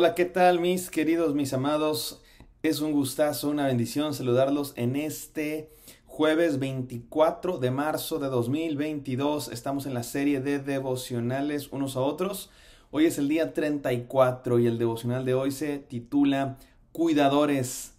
Hola, ¿qué tal mis queridos, mis amados? Es un gustazo, una bendición saludarlos en este jueves 24 de marzo de 2022. Estamos en la serie de devocionales unos a otros. Hoy es el día 34 y el devocional de hoy se titula Cuidadores,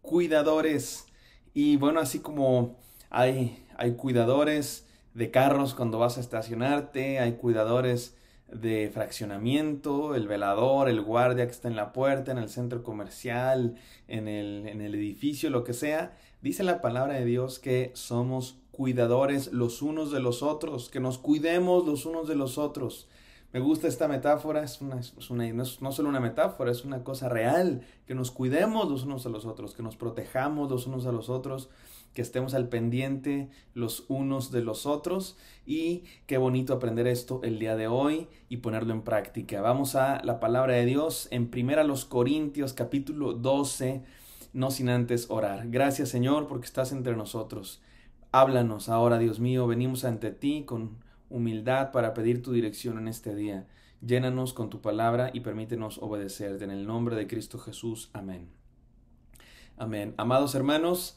cuidadores. Y bueno, así como hay, hay cuidadores de carros cuando vas a estacionarte, hay cuidadores de fraccionamiento, el velador, el guardia que está en la puerta, en el centro comercial, en el, en el edificio, lo que sea, dice la palabra de Dios que somos cuidadores los unos de los otros, que nos cuidemos los unos de los otros. Me gusta esta metáfora, es una, no, no solo una metáfora, es una cosa real, que nos cuidemos los unos a los otros, que nos protejamos los unos a los otros, que estemos al pendiente los unos de los otros y qué bonito aprender esto el día de hoy y ponerlo en práctica. Vamos a la palabra de Dios en primera los Corintios capítulo 12, no sin antes orar. Gracias Señor porque estás entre nosotros. Háblanos ahora, Dios mío, venimos ante ti con humildad para pedir tu dirección en este día. Llénanos con tu palabra y permítenos obedecerte en el nombre de Cristo Jesús. Amén. Amén. Amados hermanos,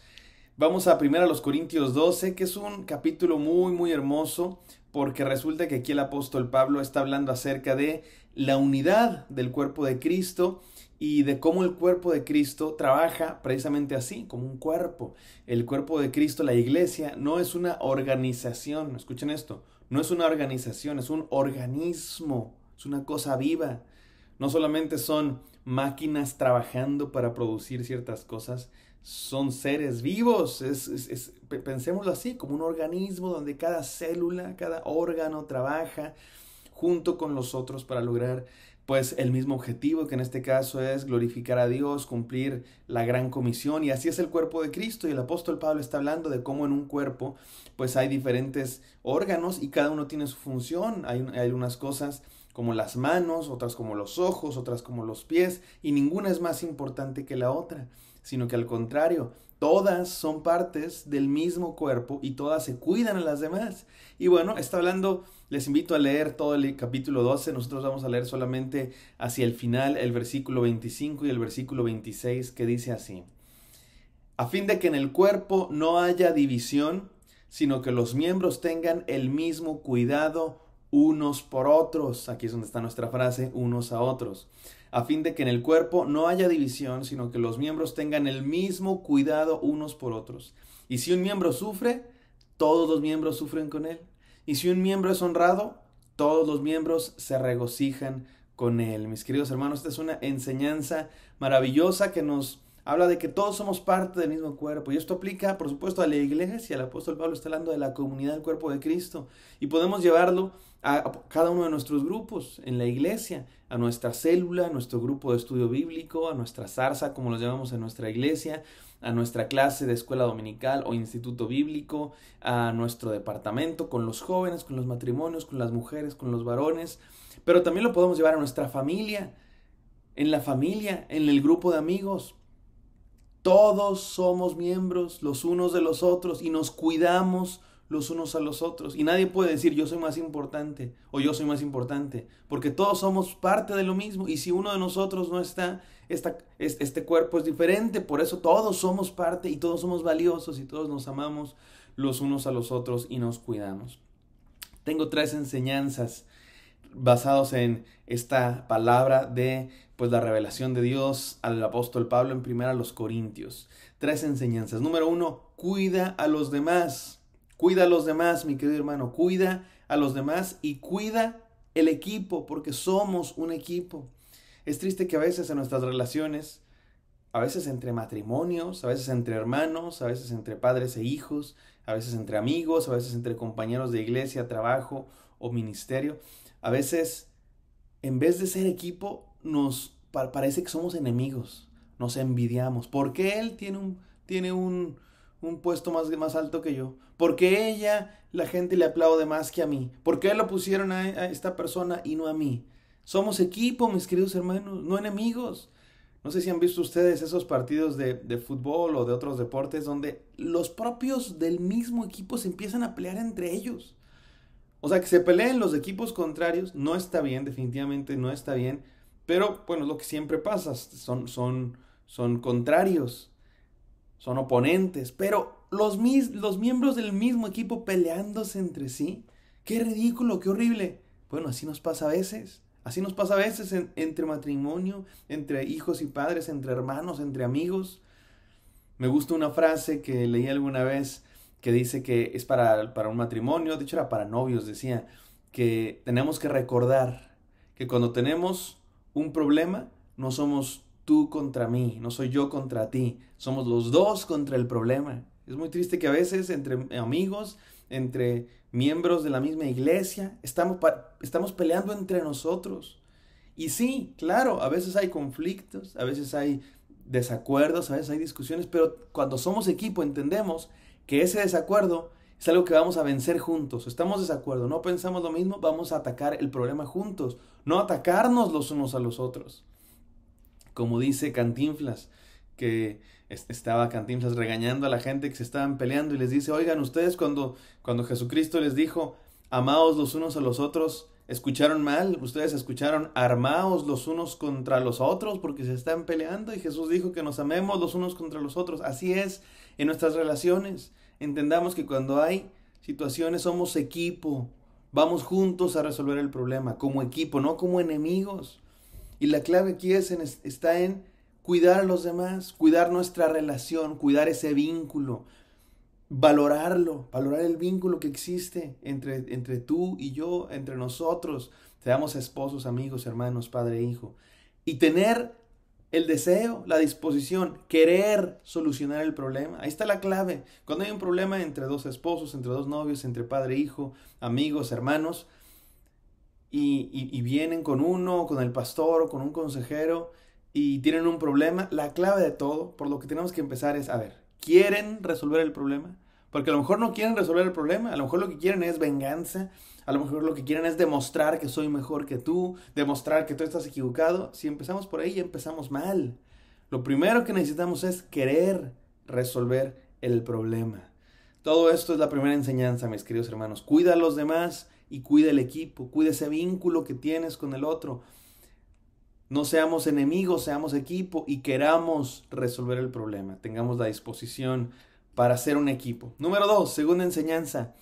Vamos a primero a los Corintios 12, que es un capítulo muy, muy hermoso, porque resulta que aquí el apóstol Pablo está hablando acerca de la unidad del cuerpo de Cristo y de cómo el cuerpo de Cristo trabaja precisamente así, como un cuerpo. El cuerpo de Cristo, la iglesia, no es una organización, escuchen esto, no es una organización, es un organismo, es una cosa viva. No solamente son máquinas trabajando para producir ciertas cosas, son seres vivos, es, pensémoslo así, como un organismo donde cada célula, cada órgano trabaja junto con los otros para lograr pues el mismo objetivo que en este caso es glorificar a Dios, cumplir la gran comisión y así es el cuerpo de Cristo y el apóstol Pablo está hablando de cómo en un cuerpo pues hay diferentes órganos y cada uno tiene su función, hay, hay unas cosas como las manos, otras como los ojos, otras como los pies y ninguna es más importante que la otra sino que al contrario, todas son partes del mismo cuerpo y todas se cuidan a las demás. Y bueno, está hablando, les invito a leer todo el capítulo 12, nosotros vamos a leer solamente hacia el final el versículo 25 y el versículo 26 que dice así, a fin de que en el cuerpo no haya división, sino que los miembros tengan el mismo cuidado unos por otros, aquí es donde está nuestra frase, unos a otros a fin de que en el cuerpo no haya división, sino que los miembros tengan el mismo cuidado unos por otros. Y si un miembro sufre, todos los miembros sufren con él. Y si un miembro es honrado, todos los miembros se regocijan con él. Mis queridos hermanos, esta es una enseñanza maravillosa que nos Habla de que todos somos parte del mismo cuerpo. Y esto aplica, por supuesto, a la iglesia. El apóstol Pablo está hablando de la comunidad del cuerpo de Cristo. Y podemos llevarlo a cada uno de nuestros grupos en la iglesia, a nuestra célula, a nuestro grupo de estudio bíblico, a nuestra zarza, como lo llamamos en nuestra iglesia, a nuestra clase de escuela dominical o instituto bíblico, a nuestro departamento, con los jóvenes, con los matrimonios, con las mujeres, con los varones. Pero también lo podemos llevar a nuestra familia, en la familia, en el grupo de amigos todos somos miembros los unos de los otros y nos cuidamos los unos a los otros. Y nadie puede decir yo soy más importante o yo soy más importante, porque todos somos parte de lo mismo. Y si uno de nosotros no está, este cuerpo es diferente. Por eso todos somos parte y todos somos valiosos y todos nos amamos los unos a los otros y nos cuidamos. Tengo tres enseñanzas basados en esta palabra de pues la revelación de Dios al apóstol Pablo en primera a los Corintios. Tres enseñanzas. Número uno, cuida a los demás. Cuida a los demás, mi querido hermano. Cuida a los demás y cuida el equipo, porque somos un equipo. Es triste que a veces en nuestras relaciones, a veces entre matrimonios, a veces entre hermanos, a veces entre padres e hijos, a veces entre amigos, a veces entre compañeros de iglesia, trabajo o ministerio, a veces, en vez de ser equipo, nos parece que somos enemigos, nos envidiamos. ¿Por qué él tiene un, tiene un, puesto más, más, alto que yo? Porque ella, la gente le aplaude más que a mí? ¿Por qué lo pusieron a, esta persona y no a mí? Somos equipo, mis queridos hermanos, no enemigos. No sé si han visto ustedes esos partidos de, fútbol o de otros deportes donde los propios del mismo equipo se empiezan a pelear entre ellos. O sea, que se peleen los equipos contrarios no está bien, definitivamente no está bien. Pero bueno, lo que siempre pasa, son, son, son contrarios, son oponentes. Pero los, los miembros del mismo equipo peleándose entre sí, qué ridículo, qué horrible. Bueno, así nos pasa a veces. Así nos pasa a veces entre matrimonio, entre hijos y padres, entre hermanos, entre amigos. Me gusta una frase que leí alguna vez que dice que es para, un matrimonio, de hecho era para novios, decía, que tenemos que recordar que cuando tenemos un problema, no somos tú contra mí, no soy yo contra ti, somos los dos contra el problema. Es muy triste que a veces entre amigos, entre miembros de la misma iglesia, estamos, estamos peleando entre nosotros. Y sí, claro, a veces hay conflictos, a veces hay desacuerdos, a veces hay discusiones, pero cuando somos equipo entendemos que ese desacuerdo es algo que vamos a vencer juntos. Estamos de desacuerdo, no pensamos lo mismo, vamos a atacar el problema juntos, no atacarnos los unos a los otros. Como dice Cantinflas, que estaba Cantinflas regañando a la gente que se estaban peleando y les dice, oigan ustedes cuando, cuando Jesucristo les dijo, amaos los unos a los otros, escucharon mal, ustedes escucharon, armaos los unos contra los otros porque se están peleando y Jesús dijo que nos amemos los unos contra los otros. Así es en nuestras relaciones. Entendamos que cuando hay situaciones somos equipo, vamos juntos a resolver el problema como equipo, no como enemigos. Y la clave aquí está en cuidar a los demás, cuidar nuestra relación, cuidar ese vínculo, valorarlo, valorar el vínculo que existe entre, entre tú y yo, entre nosotros, seamos esposos, amigos, hermanos, padre e hijo, y tener el deseo, la disposición, querer solucionar el problema. Ahí está la clave. Cuando hay un problema entre dos esposos, entre dos novios, entre padre e hijo, amigos, hermanos, y, y vienen con uno, con el pastor o con un consejero, y tienen un problema, la clave de todo, por lo que tenemos que empezar es, a ver, quieren resolver el problema. Porque a lo mejor no quieren resolver el problema, a lo mejor lo que quieren es venganza, a lo mejor lo que quieren es demostrar que soy mejor que tú, demostrar que tú estás equivocado. Si empezamos por ahí, empezamos mal. Lo primero que necesitamos es querer resolver el problema. Todo esto es la primera enseñanza, mis queridos hermanos. Cuida a los demás y cuida el equipo, cuida ese vínculo que tienes con el otro. No seamos enemigos, seamos equipo y queramos resolver el problema. Tengamos la disposición para ser un equipo. Número dos, segunda enseñanza.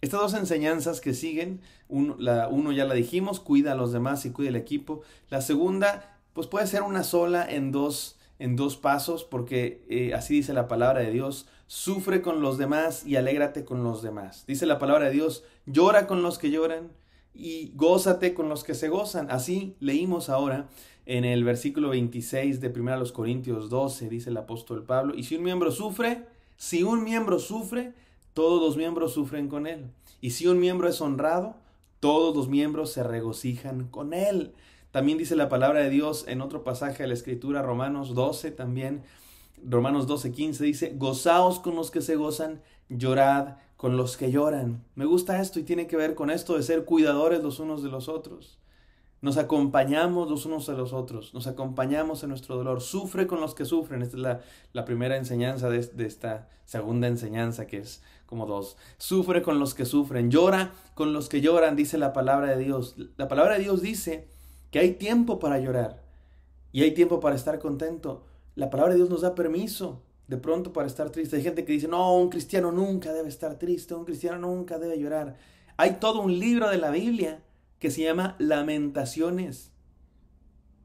Estas dos enseñanzas que siguen, uno, la, uno ya la dijimos, cuida a los demás y cuida el equipo. La segunda, pues puede ser una sola en dos, en dos pasos, porque eh, así dice la palabra de Dios, sufre con los demás y alégrate con los demás. Dice la palabra de Dios, llora con los que lloran y gózate con los que se gozan. Así leímos ahora en el versículo 26 de 1 Corintios 12, dice el apóstol Pablo, y si un miembro sufre, si un miembro sufre, todos los miembros sufren con él. Y si un miembro es honrado, todos los miembros se regocijan con él. También dice la palabra de Dios en otro pasaje de la escritura, Romanos 12 también, Romanos 12, 15 dice, gozaos con los que se gozan, llorad con los que lloran. Me gusta esto y tiene que ver con esto de ser cuidadores los unos de los otros. Nos acompañamos los unos a los otros, nos acompañamos en nuestro dolor, sufre con los que sufren. Esta es la, primera enseñanza de, de, esta segunda enseñanza que es como dos. Sufre con los que sufren, llora con los que lloran, dice la palabra de Dios. La palabra de Dios dice que hay tiempo para llorar y hay tiempo para estar contento. La palabra de Dios nos da permiso de pronto para estar triste. Hay gente que dice, no, un cristiano nunca debe estar triste, un cristiano nunca debe llorar. Hay todo un libro de la Biblia que se llama Lamentaciones.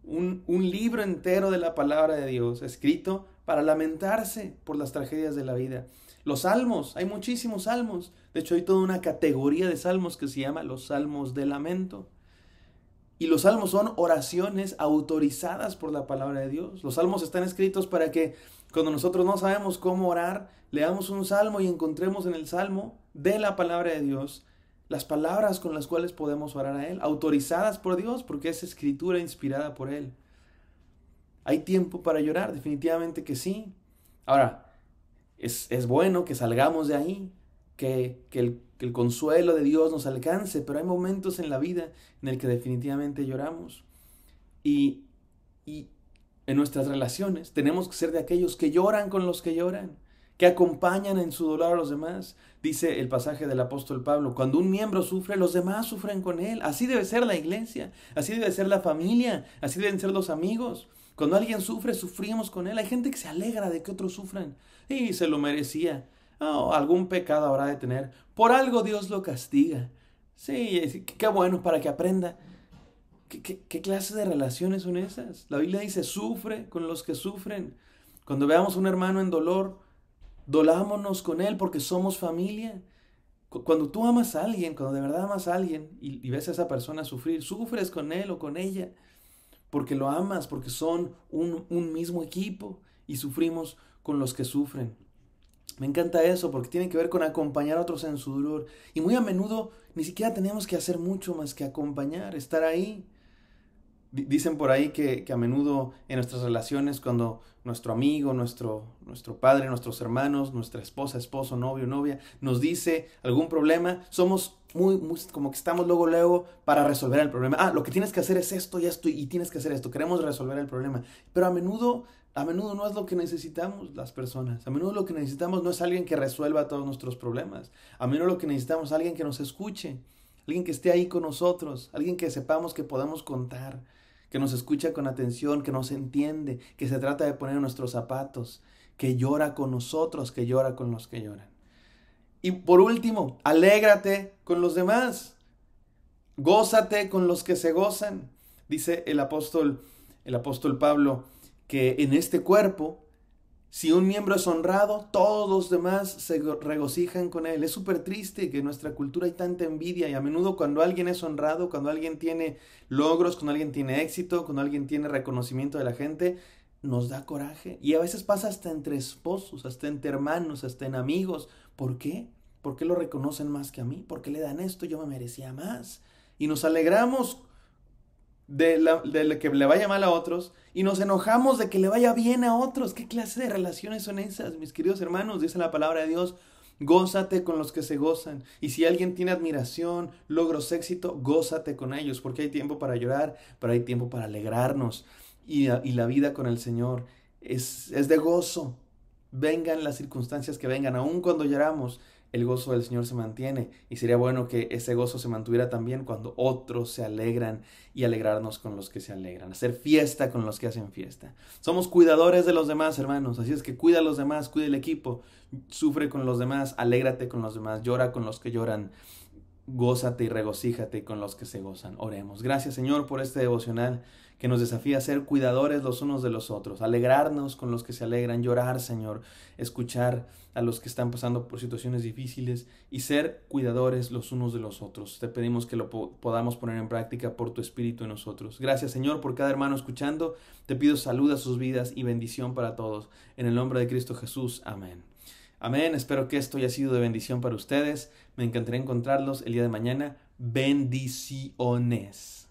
Un, un libro entero de la palabra de Dios, escrito para lamentarse por las tragedias de la vida. Los salmos, hay muchísimos salmos. De hecho, hay toda una categoría de salmos que se llama los salmos de lamento. Y los salmos son oraciones autorizadas por la palabra de Dios. Los salmos están escritos para que cuando nosotros no sabemos cómo orar, leamos un salmo y encontremos en el salmo de la palabra de Dios las palabras con las cuales podemos orar a Él, autorizadas por Dios porque es escritura inspirada por Él. ¿Hay tiempo para llorar? Definitivamente que sí. Ahora, es, es bueno que salgamos de ahí, que, el, consuelo de Dios nos alcance, pero hay momentos en la vida en el que definitivamente lloramos. Y, y en nuestras relaciones tenemos que ser de aquellos que lloran con los que lloran, que acompañan en su dolor a los demás. Dice el pasaje del apóstol Pablo, cuando un miembro sufre, los demás sufren con él. Así debe ser la iglesia, así debe ser la familia, así deben ser los amigos. Cuando alguien sufre, sufrimos con él. Hay gente que se alegra de que otros sufran. Y se lo merecía. Oh, algún pecado habrá de tener. Por algo Dios lo castiga. Sí, qué bueno para que aprenda. ¿Qué, clase de relaciones son esas? La Biblia dice, sufre con los que sufren. Cuando veamos a un hermano en dolor, dolámonos con él porque somos familia. Cuando tú amas a alguien, cuando de verdad amas a alguien y, ves a esa persona sufrir, sufres con él o con ella porque lo amas, porque son un, un mismo equipo y sufrimos con los que sufren. Me encanta eso porque tiene que ver con acompañar a otros en su dolor. Y muy a menudo ni siquiera tenemos que hacer mucho más que acompañar, estar ahí. Dicen por ahí que, a menudo en nuestras relaciones, cuando nuestro amigo, nuestro, nuestro padre, nuestros hermanos, nuestra esposa, esposo, novio, novia, nos dice algún problema, somos muy, como que estamos luego, luego para resolver el problema. Ah, lo que tienes que hacer es esto y esto y tienes que hacer esto. Queremos resolver el problema. Pero a menudo a menudo no es lo que necesitamos las personas. A menudo lo que necesitamos no es alguien que resuelva todos nuestros problemas. A menudo lo que necesitamos es alguien que nos escuche, alguien que esté ahí con nosotros, alguien que sepamos que podamos contar, que nos escucha con atención, que nos entiende, que se trata de poner nuestros zapatos, que llora con nosotros, que llora con los que lloran. Y por último, alégrate con los demás. Gózate con los que se gozan. Dice el apóstol el apóstol Pablo que en este cuerpo, si un miembro es honrado, todos los demás se regocijan con él. Es súper triste que en nuestra cultura hay tanta envidia y a menudo cuando alguien es honrado, cuando alguien tiene logros, cuando alguien tiene éxito, cuando alguien tiene reconocimiento de la gente, nos da coraje. Y a veces pasa hasta entre esposos, hasta entre hermanos, hasta en amigos. ¿Por qué? ¿Por qué lo reconocen más que a mí? ¿Por qué le dan esto? Yo me merecía más. Y nos alegramos de, la, que le vaya mal a otros y nos enojamos de que le vaya bien a otros. ¿Qué clase de relaciones son esas, mis queridos hermanos? Dice la palabra de Dios. Gózate con los que se gozan. Y si alguien tiene admiración, logros, éxito, gózate con ellos, porque hay tiempo para llorar, pero hay tiempo para alegrarnos. Y, la vida con el Señor es, es de gozo. Vengan las circunstancias que vengan, aun cuando lloramos, el gozo del Señor se mantiene y sería bueno que ese gozo se mantuviera también cuando otros se alegran y alegrarnos con los que se alegran, hacer fiesta con los que hacen fiesta. Somos cuidadores de los demás, hermanos, así es que cuida a los demás, cuida el equipo, sufre con los demás, alégrate con los demás, llora con los que lloran. Gózate y regocíjate con los que se gozan. Oremos. Gracias Señor por este devocional que nos desafía a ser cuidadores los unos de los otros, alegrarnos con los que se alegran, llorar, Señor, escuchar a los que están pasando por situaciones difíciles y ser cuidadores los unos de los otros. Te pedimos que lo podamos poner en práctica por tu Espíritu en nosotros. Gracias, Señor, por cada hermano escuchando. Te pido salud a sus vidas y bendición para todos. En el nombre de Cristo Jesús. Amén. Amén. Espero que esto haya sido de bendición para ustedes. Me encantaría encontrarlos el día de mañana. Bendiciones.